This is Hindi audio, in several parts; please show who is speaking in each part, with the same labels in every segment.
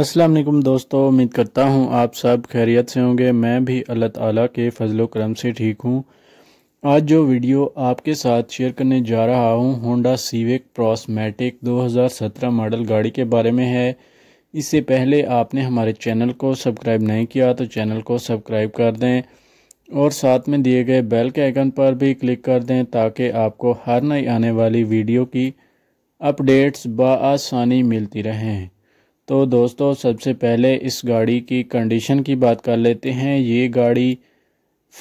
Speaker 1: अस्सलाम वालेकुम दोस्तों उम्मीद करता हूँ आप सब खैरियत से होंगे मैं भी अल्लाह ताला के फजल करम से ठीक हूँ आज जो वीडियो आपके साथ शेयर करने जा रहा हूँ होंडा सीविक प्रॉसमेटिक 2017 मॉडल गाड़ी के बारे में है इससे पहले आपने हमारे चैनल को सब्सक्राइब नहीं किया तो चैनल को सब्सक्राइब कर दें और साथ में दिए गए बेल के आइकन पर भी क्लिक कर दें ताकि आपको हर नई आने वाली वीडियो की अपडेट्स बसानी मिलती रहें तो दोस्तों सबसे पहले इस गाड़ी की कंडीशन की बात कर लेते हैं ये गाड़ी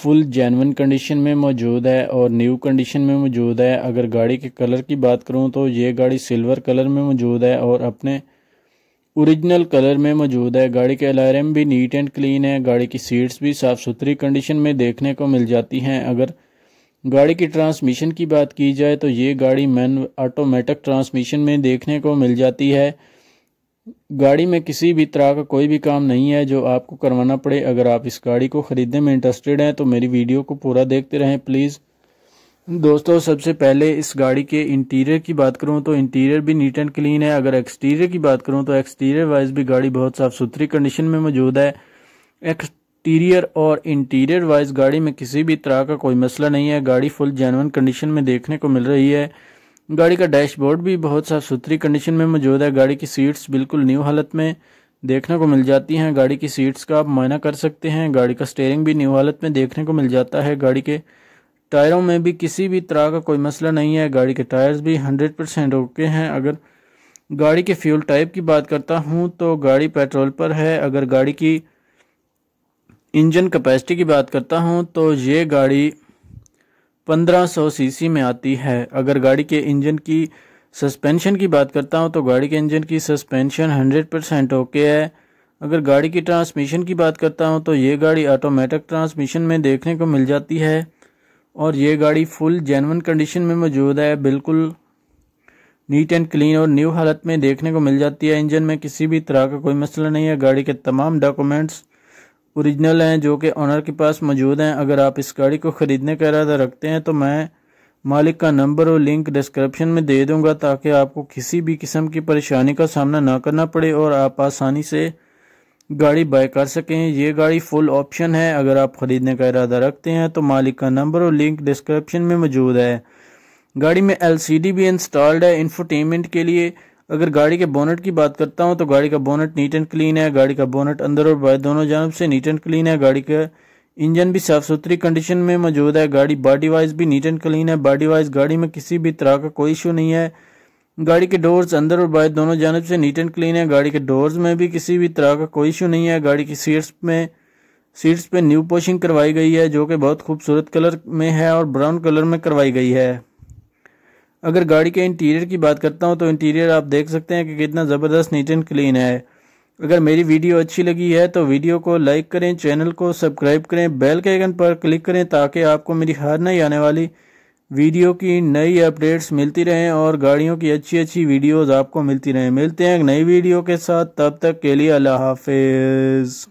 Speaker 1: फुल जैनवन कंडीशन में मौजूद है और न्यू कंडीशन में मौजूद है अगर गाड़ी के कलर की बात करूँ तो ये गाड़ी सिल्वर कलर में मौजूद है और अपने ओरिजिनल कलर में मौजूद है गाड़ी के अलार्म भी नीट एंड क्लीन है गाड़ी की सीट्स भी साफ़ सुथरी कंडीशन में देखने को मिल जाती हैं अगर गाड़ी की ट्रांसमिशन की बात की जाए तो ये गाड़ी मैन ऑटोमेटिक ट्रांसमिशन में देखने को मिल जाती है गाड़ी में किसी भी तरह का कोई भी काम नहीं है जो आपको करवाना पड़े अगर आप इस गाड़ी को ख़रीदने में इंटरेस्टेड हैं तो मेरी वीडियो को पूरा देखते रहें प्लीज़ दोस्तों सबसे पहले इस गाड़ी के इंटीरियर की बात करूं तो इंटीरियर भी नीट एंड क्लीन है अगर एक्सटीरियर की बात करूं तो एक्सटीरियर वाइज भी गाड़ी बहुत साफ़ सुथरी कंडीशन में मौजूद है एक्सटीरियर और इंटीरियर वाइज गाड़ी में किसी भी तरह का कोई मसला नहीं है गाड़ी फुल जेनवन कंडीशन में देखने को मिल रही है गाड़ी का डैशबोर्ड भी बहुत साफ सुथरी कंडीशन में मौजूद है गाड़ी की सीट्स बिल्कुल न्यू हालत में देखने को मिल जाती हैं गाड़ी की सीट्स का आप मायना कर सकते हैं गाड़ी का स्टेयरिंग भी न्यू हालत में देखने को मिल जाता है गाड़ी के टायरों में भी किसी भी तरह का कोई मसला नहीं है गाड़ी के टायर्स भी हंड्रेड परसेंट ओके हैं अगर गाड़ी के फ्यूल टाइप की बात करता हूँ तो गाड़ी पेट्रोल पर है अगर गाड़ी की इंजन कैपेसिटी की बात करता हूँ तो ये गाड़ी 1500 सीसी में आती है अगर गाड़ी के इंजन की सस्पेंशन की बात करता हूँ तो गाड़ी के इंजन की सस्पेंशन 100 परसेंट ओके है अगर गाड़ी की ट्रांसमिशन की बात करता हूँ तो ये गाड़ी ऑटोमेटिक ट्रांसमिशन में देखने को मिल जाती है और ये गाड़ी फुल जेनवन कंडीशन में मौजूद है बिल्कुल नीट एंड क्लीन और न्यू हालत में देखने को मिल जाती है इंजन में किसी भी तरह का कोई मसला नहीं है गाड़ी के तमाम डॉक्यूमेंट्स ओरिजिनल हैं जो कि ऑनर के पास मौजूद हैं अगर आप इस गाड़ी को ख़रीदने का इरादा रखते हैं तो मैं मालिक का नंबर और लिंक डिस्क्रिप्शन में दे दूंगा ताकि आपको किसी भी किस्म की परेशानी का सामना ना करना पड़े और आप आसानी से गाड़ी बाय कर सकें ये गाड़ी फुल ऑप्शन है अगर आप ख़रीदने का इरादा रखते हैं तो मालिक का नंबर और लिंक डिस्क्रिप्शन में मौजूद है गाड़ी में एलसीडी भी इंस्टॉल्ड है इन्फोटेनमेंट के लिए अगर गाड़ी के बोनट की बात करता हूँ तो गाड़ी का बोनट नीट एंड क्लीन है गाड़ी का बोनट अंदर और बाहर दोनों जानब से नीट एंड क्लीन है गाड़ी का इंजन भी साफ सुथरी कंडीशन में मौजूद है गाड़ी बॉडी वाइज भी नीट एंड क्लीन है बॉडी वाइज गाड़ी में किसी भी तरह का कोई इशू नहीं है गाड़ी के डोर्स अंदर और बाहर दोनों जानब से नीट एंड क्लीन है गाड़ी के डोर्स में भी किसी भी तरह का कोई इशू नहीं है गाड़ी की सीट्स में सीट्स पे न्यू पोशिंग करवाई गई है जो कि बहुत खूबसूरत कलर में है और ब्राउन कलर में करवाई गई है अगर गाड़ी के इंटीरियर की बात करता हूँ तो इंटीरियर आप देख सकते हैं कि कितना ज़बरदस्त नीट एंड क्लीन है अगर मेरी वीडियो अच्छी लगी है तो वीडियो को लाइक करें चैनल को सब्सक्राइब करें बेल के आइकन पर क्लिक करें ताकि आपको मेरी हर नई आने वाली वीडियो की नई अपडेट्स मिलती रहें और गाड़ियों की अच्छी अच्छी वीडियोज़ आपको मिलती रहें मिलते हैं नई वीडियो के साथ तब तक के लिए अल्लाह हाफिज़